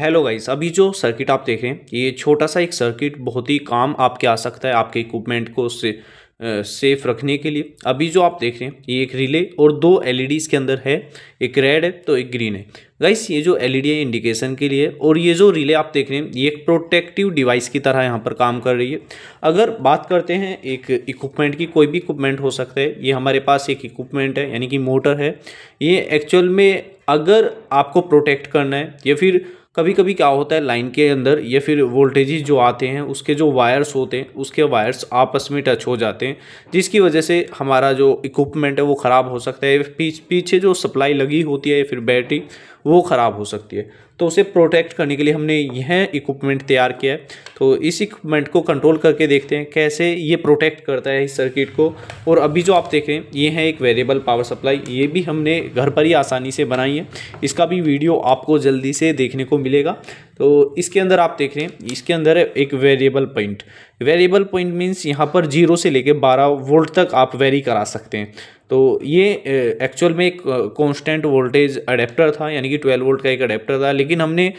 hello guys अभी जो circuit आप देख रहे हैं ये छोटा सा एक सर्किट बहुत ही काम आपके आ सकता है आपके इक्विपमेंट को से, आ, सेफ रखने के लिए अभी जो आप देख रहे हैं ये एक रिले और दो एलईडीज e के अंदर है एक रेड है तो एक ग्रीन है गाइस ये जो एलईडी e है इंडिकेशन के लिए और ये जो रिले आप देख रहे हैं ये एक प्रोटेक्टिव डिवाइस की तरह यहाँ पर काम कर रही है अगर बात करते हैं एक इक्विपमेंट की कोई भी इक्विपमेंट हो सकता है ये हमारे पास एक इक्विपमेंट है यानी कि मोटर है ये एक्चुअल में अगर आपको प्रोटेक्ट करना है या फिर कभी कभी क्या होता है लाइन के अंदर या फिर वोल्टेजेस जो आते हैं उसके जो वायर्स होते हैं उसके वायर्स आपस में टच हो जाते हैं जिसकी वजह से हमारा जो इक्विपमेंट है वो ख़राब हो सकता है पीछे जो सप्लाई लगी होती है या फिर बैटरी वो ख़राब हो सकती है तो उसे प्रोटेक्ट करने के लिए हमने यह इक्विपमेंट तैयार किया है तो इस इक्विपमेंट को कंट्रोल करके देखते हैं कैसे ये प्रोटेक्ट करता है इस सर्किट को और अभी जो आप देख रहे हैं ये है एक वेरिएबल पावर सप्लाई ये भी हमने घर पर ही आसानी से बनाई है इसका भी वीडियो आपको जल्दी से देखने को मिलेगा तो इसके अंदर आप देख रहे हैं इसके अंदर है एक variable point variable point means यहाँ पर जीरो से लेके बारह वोल्ट तक आप वेरी करा सकते हैं तो ये एक्चुअल में एक कांस्टेंट वोल्टेज अडेप्टर था यानी कि ट्वेल्व वोल्ट का एक अडेप्टर था लेकिन हमने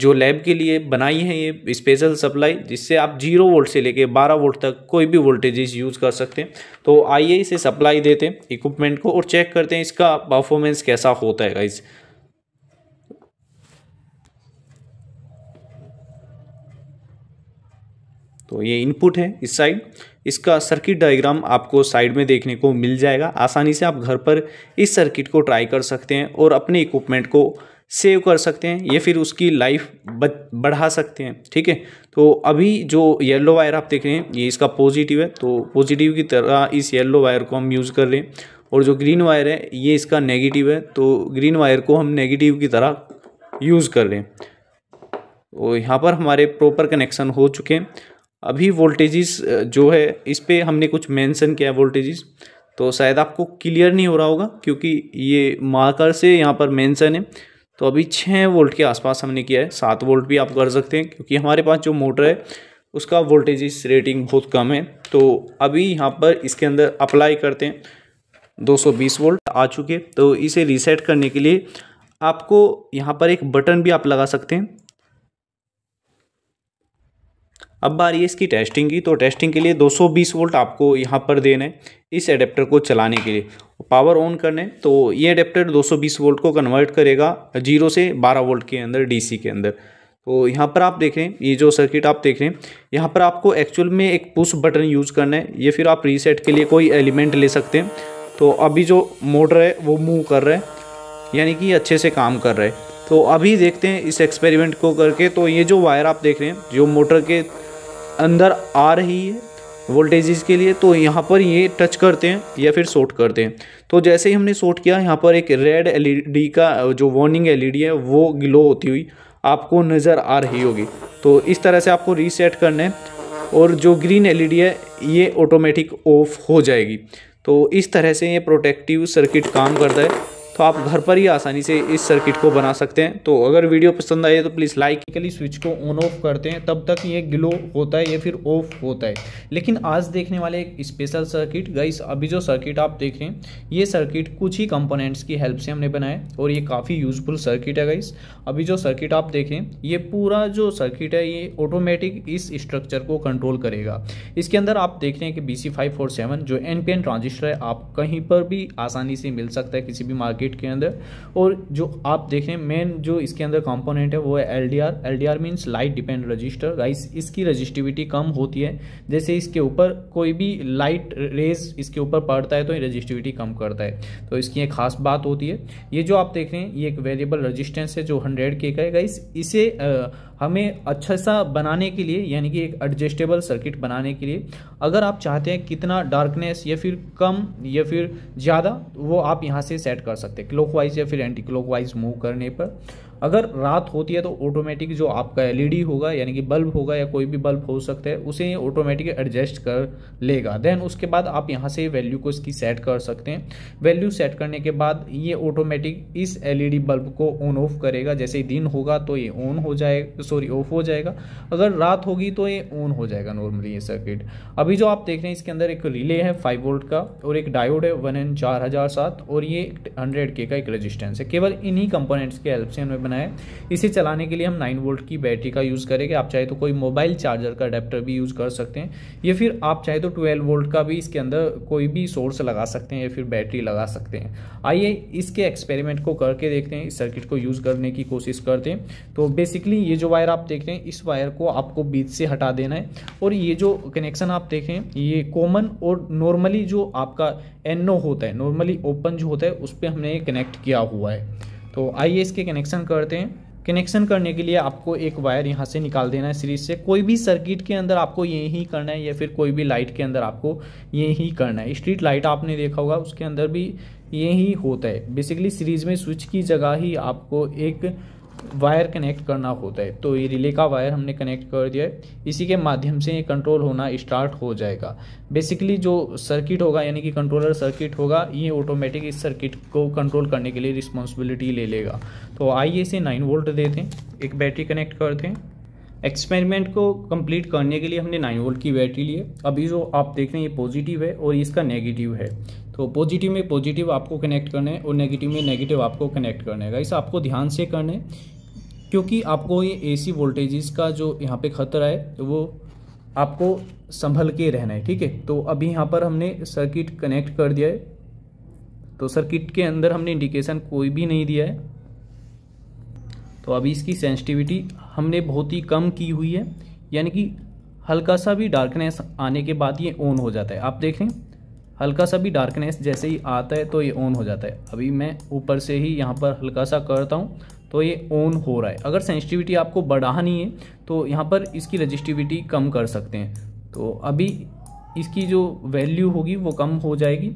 जो लैब के लिए बनाई है ये स्पेशल सप्लाई जिससे आप जीरो वोल्ट से लेके बारह वोल्ट तक कोई भी वोल्टेजेस यूज़ कर सकते हैं तो आइए इसे सप्लाई देते हैं इक्विपमेंट को और चेक करते हैं इसका परफॉर्मेंस कैसा होता है इस तो ये इनपुट है इस साइड इसका सर्किट डायग्राम आपको साइड में देखने को मिल जाएगा आसानी से आप घर पर इस सर्किट को ट्राई कर सकते हैं और अपने इक्विपमेंट को सेव कर सकते हैं या फिर उसकी लाइफ बढ़ा सकते हैं ठीक है तो अभी जो येलो वायर आप देख रहे हैं ये इसका पॉजिटिव है तो पॉजिटिव की तरह इस येलो वायर को हम यूज़ कर रहे हैं और जो ग्रीन वायर है ये इसका नेगेटिव है तो ग्रीन वायर को हम नेगेटिव की तरह यूज़ कर रहे हैं और तो यहाँ पर हमारे प्रॉपर कनेक्शन हो चुके हैं अभी वोल्टेजेस जो है इस पर हमने कुछ मेंशन किया है वोल्टेजेस तो शायद आपको क्लियर नहीं हो रहा होगा क्योंकि ये मार्कर से यहाँ पर मेंशन है तो अभी छः वोल्ट के आसपास हमने किया है सात वोल्ट भी आप कर सकते हैं क्योंकि हमारे पास जो मोटर है उसका वोल्टेजेस रेटिंग बहुत कम है तो अभी यहाँ पर इसके अंदर अप्लाई करते हैं दो वोल्ट आ चुके तो इसे रीसेट करने के लिए आपको यहाँ पर एक बटन भी आप लगा सकते हैं अब ये इसकी टेस्टिंग की तो टेस्टिंग के लिए 220 वोल्ट आपको यहाँ पर देना है इस एडेप्टर को चलाने के लिए पावर ऑन करने तो ये एडेप्टर 220 वोल्ट को कन्वर्ट करेगा जीरो से 12 वोल्ट के अंदर डीसी के अंदर तो यहाँ पर आप देख रहे हैं ये जो सर्किट आप देख रहे हैं यहाँ पर आपको एक्चुअल में एक पुश बटन यूज़ करना है ये फिर आप रीसेट के लिए कोई एलिमेंट ले सकते हैं तो अभी जो मोटर है वो मूव कर रहा है यानी कि अच्छे से काम कर रहा है तो अभी देखते हैं इस एक्सपेरिमेंट को करके तो ये जो वायर आप देख रहे हैं जो मोटर के अंदर आ रही है वोल्टेजेस के लिए तो यहाँ पर ये टच करते हैं या फिर शॉर्ट करते हैं तो जैसे ही हमने शॉर्ट किया यहाँ पर एक रेड एलईडी का जो वार्निंग एलईडी है वो ग्लो होती हुई आपको नज़र आ रही होगी तो इस तरह से आपको रीसेट करना है और जो ग्रीन एलईडी है ये ऑटोमेटिक ऑफ हो जाएगी तो इस तरह से ये प्रोटेक्टिव सर्किट काम करता है तो आप घर पर ही आसानी से इस सर्किट को बना सकते हैं तो अगर वीडियो पसंद आए तो प्लीज़ लाइक कली स्विच को ऑन ऑफ करते हैं तब तक ये ग्लो होता है या फिर ऑफ होता है लेकिन आज देखने वाले एक स्पेशल सर्किट गाइस अभी जो सर्किट आप देख रहे हैं ये सर्किट कुछ ही कंपोनेंट्स की हेल्प से हमने बनाया और ये काफ़ी यूजफुल सर्किट है गाइस अभी जो सर्किट आप देख रहे हैं ये पूरा जो सर्किट है ये ऑटोमेटिक इस स्ट्रक्चर को कंट्रोल करेगा इसके अंदर आप देख रहे हैं कि B C five four seven जो एन एन ट्रांजिस्टर है आप कहीं पर भी आसानी से मिल सकता है किसी भी मार्केट सर्किट के अंदर और जो आप देखें मेन जो इसके अंदर कंपोनेंट है वो है L D R L D R means light depend resistor guys इसकी रजिस्टिविटी कम होती है जैसे इसके ऊपर कोई भी लाइट रेज इसके ऊपर पड़ता है तो ये रजिस्टिविटी कम करता है तो इसकी एक खास बात होती है ये जो आप देख रहे हैं ये एक वेरिएबल रजिस्टेंस है जो हंड्रेड के का है गाइस इसे आ, हमें अच्छा सा बनाने के लिए यानी कि एक एडजस्टेबल सर्किट बनाने के लिए अगर आप चाहते हैं कितना डार्कनेस या फिर कम या फिर ज़्यादा वो आप यहाँ से सेट कर सकते हैं क्लॉकवाइज या फिर एंटी क्लॉकवाइज मूव करने पर अगर रात होती है तो ऑटोमेटिक जो आपका एलईडी e होगा यानी कि बल्ब होगा या कोई भी बल्ब हो सकता है उसे ऑटोमेटिक एडजस्ट कर लेगा देन उसके बाद आप यहाँ से वैल्यू को इसकी सेट कर सकते हैं वैल्यू सेट करने के बाद ये ऑटोमेटिक इस एलईडी बल्ब e को ऑन ऑफ करेगा जैसे दिन होगा तो ये ऑन हो जाएगा सॉरी ऑफ हो जाएगा अगर रात होगी तो ये ऑन हो जाएगा नॉर्मली ये सर्किट अभी जो आप देख रहे हैं इसके अंदर एक रिले है फाइव वोल्ट का और एक डायोड है वन एन चार हजार सात और ये हंड्रेड के का एक रजिस्टेंस है केवल इन्हीं कंपोनेंट्स के हेल्प से हमें बनाया है इसे चलाने के लिए हम नाइन वोल्ट की बैटरी का यूज़ करेंगे आप चाहे तो कोई मोबाइल चार्जर का अडेप्टर भी यूज़ कर सकते हैं या फिर आप चाहे तो ट्वेल्व वोल्ट का भी इसके अंदर कोई भी सोर्स लगा सकते हैं या फिर बैटरी लगा सकते हैं आइए इसके एक्सपेरिमेंट को करके देखते हैं इस सर्किट को यूज़ करने की कोशिश करते हैं तो बेसिकली ये जो वायर आप देख रहे हैं इस वायर को आपको बीच से हटा देना है और ये जो कनेक्शन आप देख रहे हैं ये कॉमन और नॉर्मली जो आपका एनओ होता है नॉर्मली ओपन जो होता है उस पर हमने कनेक्ट किया हुआ है तो आइए इसके कनेक्शन करते हैं कनेक्शन करने के लिए आपको एक वायर यहाँ से निकाल देना है सीरीज से कोई भी सर्किट के अंदर आपको यही करना है या फिर कोई भी लाइट के अंदर आपको यही करना है स्ट्रीट लाइट आपने देखा होगा उसके अंदर भी यही होता है बेसिकली सीरीज में स्विच की जगह ही आपको एक वायर कनेक्ट करना होता है तो ये रिले का वायर हमने कनेक्ट कर दिया है इसी के माध्यम से ये कंट्रोल होना स्टार्ट हो जाएगा बेसिकली जो सर्किट होगा यानी कि कंट्रोलर सर्किट होगा ये ऑटोमेटिक इस सर्किट को कंट्रोल करने के लिए रिस्पॉन्सिबिलिटी ले लेगा तो आइए इसे नाइन वोल्ट देते हैं एक बैटरी कनेक्ट करते हैं एक्सपेरिमेंट को कंप्लीट करने के लिए हमने नाइन वोल्ट की बैटरी ली है अभी जो आप देख रहे हैं ये पॉजिटिव है और इसका नेगेटिव है तो पॉजिटिव में पॉजिटिव आपको कनेक्ट करना है और नेगेटिव में नेगेटिव आपको कनेक्ट करना है इस आपको ध्यान से करना है क्योंकि आपको ये एसी वोल्टेजेस का जो यहाँ पे खतरा है वो आपको संभल के रहना है ठीक है तो अभी यहाँ पर हमने सर्किट कनेक्ट कर दिया है तो सर्किट के अंदर हमने इंडिकेशन कोई भी नहीं दिया है तो अभी इसकी सेंसिटिविटी हमने बहुत ही कम की हुई है यानी कि हल्का सा भी डार्कनेस आने के बाद ये ऑन हो जाता है आप देखें हल्का सा भी डार्कनेस जैसे ही आता है तो ये ऑन हो जाता है अभी मैं ऊपर से ही यहाँ पर हल्का सा करता हूँ तो ये ऑन हो रहा है अगर सेंसिटिविटी आपको बढ़ानी है तो यहाँ पर इसकी रजिस्टिविटी कम कर सकते हैं तो अभी इसकी जो वैल्यू होगी वो कम हो जाएगी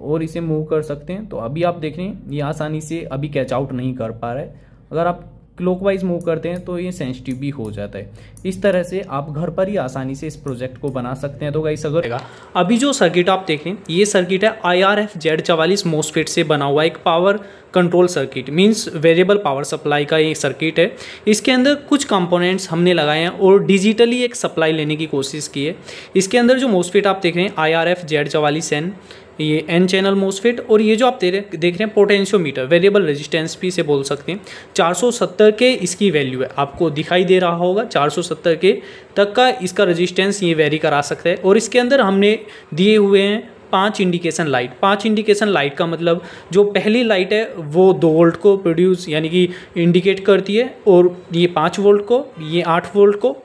और इसे मूव कर सकते हैं तो अभी आप देख रहे हैं ये आसानी से अभी कैच आउट नहीं कर पा रहा है अगर आप क्लॉकवाइज मूव करते हैं तो ये सेंसिटिव भी हो जाता है इस तरह से आप घर पर ही आसानी से इस प्रोजेक्ट को बना सकते हैं तो गाइस अगर अभी जो सर्किट आप देखें ये सर्किट है आई आर एफ जेड चवालीस मोसफेट से बना हुआ एक power control circuit means variable power supply का ये सर्किट है इसके अंदर कुछ कंपोनेंट्स हमने लगाए हैं और डिजिटली एक सप्लाई लेने की कोशिश की है इसके अंदर जो मोसफेट आप देख रहे हैं आई आर एफ जेड चवालीस एन ये एन चैनल मोसफेट और ये जो आप देख रहे हैं पोटेंशियोमीटर वेरिएबल रेजिस्टेंस भी से बोल सकते हैं 470 के इसकी वैल्यू है आपको दिखाई दे रहा होगा 470 के तक का इसका रेजिस्टेंस ये वेरी करा सकता है और इसके अंदर हमने दिए हुए हैं पांच इंडिकेशन लाइट पांच इंडिकेशन लाइट का मतलब जो पहली लाइट है वो दो वोल्ट को प्रोड्यूस यानी कि इंडिकेट करती है और ये पाँच वोल्ट को ये आठ वोल्ट को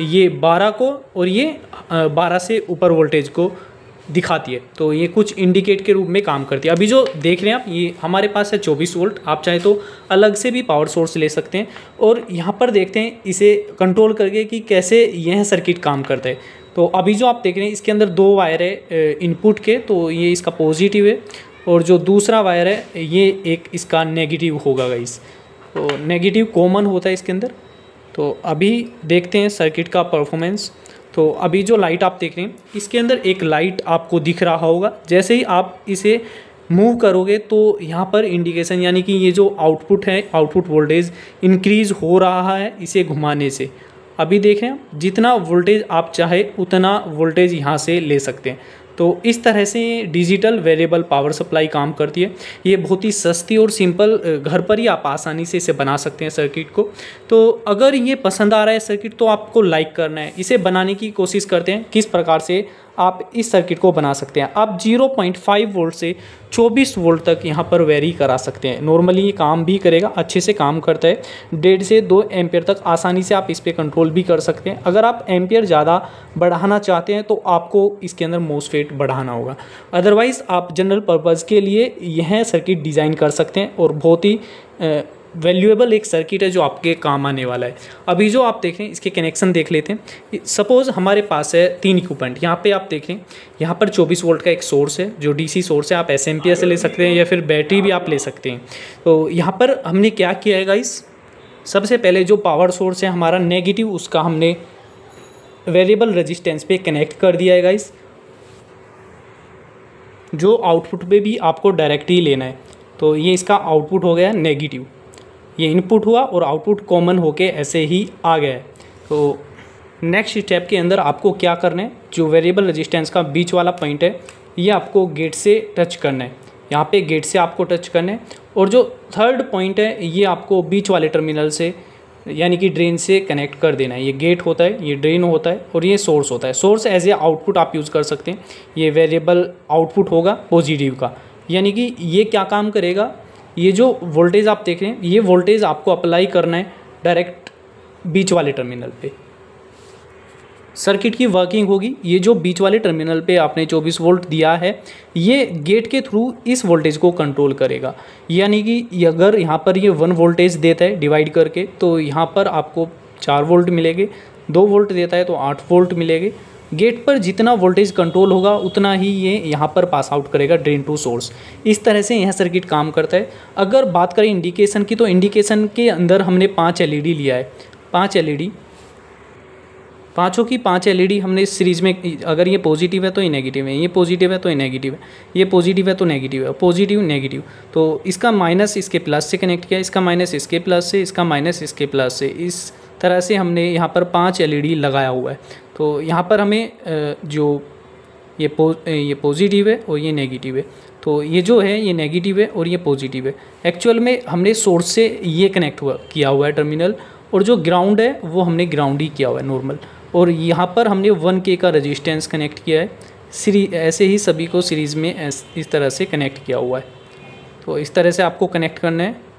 ये बारह को और ये बारह से ऊपर वोल्टेज को दिखाती है तो ये कुछ इंडिकेट के रूप में काम करती है अभी जो देख रहे हैं आप ये हमारे पास है चौबीस वोल्ट आप चाहे तो अलग से भी पावर सोर्स ले सकते हैं और यहाँ पर देखते हैं इसे कंट्रोल करके कि कैसे यह सर्किट काम करता है तो अभी जो आप देख रहे हैं इसके अंदर दो वायर है इनपुट के तो ये इसका पॉजिटिव है और जो दूसरा वायर है ये एक इसका नेगेटिव होगा गाइस तो नेगेटिव कॉमन होता है इसके अंदर तो अभी देखते हैं सर्किट का परफॉर्मेंस तो अभी जो लाइट आप देख रहे हैं इसके अंदर एक लाइट आपको दिख रहा होगा जैसे ही आप इसे मूव करोगे तो यहाँ पर इंडिकेशन यानी कि ये जो आउटपुट है आउटपुट वोल्टेज इंक्रीज हो रहा है इसे घुमाने से अभी देखें जितना वोल्टेज आप चाहे उतना वोल्टेज यहाँ से ले सकते हैं तो इस तरह से डिजिटल वेरिएबल पावर सप्लाई काम करती है ये बहुत ही सस्ती और सिंपल घर पर ही आप आसानी से इसे बना सकते हैं सर्किट को तो अगर ये पसंद आ रहा है सर्किट तो आपको लाइक करना है इसे बनाने की कोशिश करते हैं किस प्रकार से आप इस सर्किट को बना सकते हैं आप 0.5 वोल्ट से 24 वोल्ट तक यहाँ पर वेरी करा सकते हैं नॉर्मली ये काम भी करेगा अच्छे से काम करता है डेढ़ से दो एम्पियर तक आसानी से आप इस पर कंट्रोल भी कर सकते हैं अगर आप एम्पियर ज़्यादा बढ़ाना चाहते हैं तो आपको इसके अंदर मोसफेट बढ़ाना होगा अदरवाइज़ आप जनरल पर्पज़ के लिए यह सर्किट डिज़ाइन कर सकते हैं और बहुत ही वैल्यूएबल एक सर्किट है जो आपके काम आने वाला है अभी जो आप देखें इसके कनेक्शन देख लेते हैं सपोज़ हमारे पास है तीन इक्विपमेंट यहाँ पे आप देखें यहाँ पर 24 वोल्ट का एक सोर्स है जो डीसी सोर्स है आप एस से ले सकते हैं या फिर बैटरी भी आप ले सकते हैं तो यहाँ पर हमने क्या किया है गाइस सबसे पहले जो पावर सोर्स है हमारा नेगेटिव उसका हमने वेरिएबल रजिस्टेंस पर कनेक्ट कर दिया है गाइस जो आउटपुट पर भी आपको डायरेक्ट ही लेना है तो ये इसका आउटपुट हो गया नेगेटिव ये इनपुट हुआ और आउटपुट कॉमन होके ऐसे ही आ गया तो नेक्स्ट स्टेप के अंदर आपको क्या करना है जो वेरिएबल रेजिस्टेंस का बीच वाला पॉइंट है ये आपको गेट से टच करना है यहाँ पे गेट से आपको टच करना है और जो थर्ड पॉइंट है ये आपको बीच वाले टर्मिनल से यानी कि ड्रेन से कनेक्ट कर देना है ये गेट होता है ये ड्रेन होता है और ये सोर्स होता है सोर्स एज ए आउटपुट आप यूज़ कर सकते हैं ये वेरिएबल आउटपुट होगा पॉजिटिव का यानी कि ये क्या काम करेगा ये जो वोल्टेज आप देख रहे हैं ये वोल्टेज आपको अप्लाई करना है डायरेक्ट बीच वाले टर्मिनल पे सर्किट की वर्किंग होगी ये जो बीच वाले टर्मिनल पे आपने 24 वोल्ट दिया है ये गेट के थ्रू इस वोल्टेज को कंट्रोल करेगा यानी कि अगर यहाँ पर ये वन वोल्टेज देता है डिवाइड करके तो यहाँ पर आपको चार वोल्ट मिलेंगे दो वोल्ट देता है तो आठ वोल्ट मिलेंगे गेट पर जितना वोल्टेज कंट्रोल होगा उतना ही ये यहाँ पर पास आउट करेगा ड्रेन टू सोर्स इस तरह से यह सर्किट काम करता है अगर बात करें इंडिकेशन की तो इंडिकेशन के अंदर हमने पाँच एल लिया है पाँच एल पाँचों की पाँच एलईडी हमने इस सीरीज़ में अगर ये पॉजिटिव है तो ये नेगेटिव है ये पॉजिटिव है तो ये नेगेटिव है ये पॉजिटिव है तो नेगेटिव है पॉजिटिव नेगेटिव तो इसका माइनस इसके प्लस से कनेक्ट किया इसका माइनस इसके प्लस से इसका माइनस इसके प्लस से इस तरह से हमने यहाँ पर पाँच एल e लगाया हुआ है तो यहाँ पर हमें जो ये पो ये पॉजिटिव है और ये नेगेटिव है तो ये जो है ये नेगेटिव है और ये पॉजिटिव है एक्चुअल में हमने सोर्स से ये कनेक्ट हुआ किया हुआ है टर्मिनल और जो ग्राउंड है वो हमने ग्राउंड ही किया हुआ है नॉर्मल और यहाँ पर हमने वन के का रजिस्टेंस कनेक्ट किया है सीरी ऐसे ही सभी को सीरीज़ में इस तरह से कनेक्ट किया हुआ है तो इस तरह से आपको कनेक्ट करना है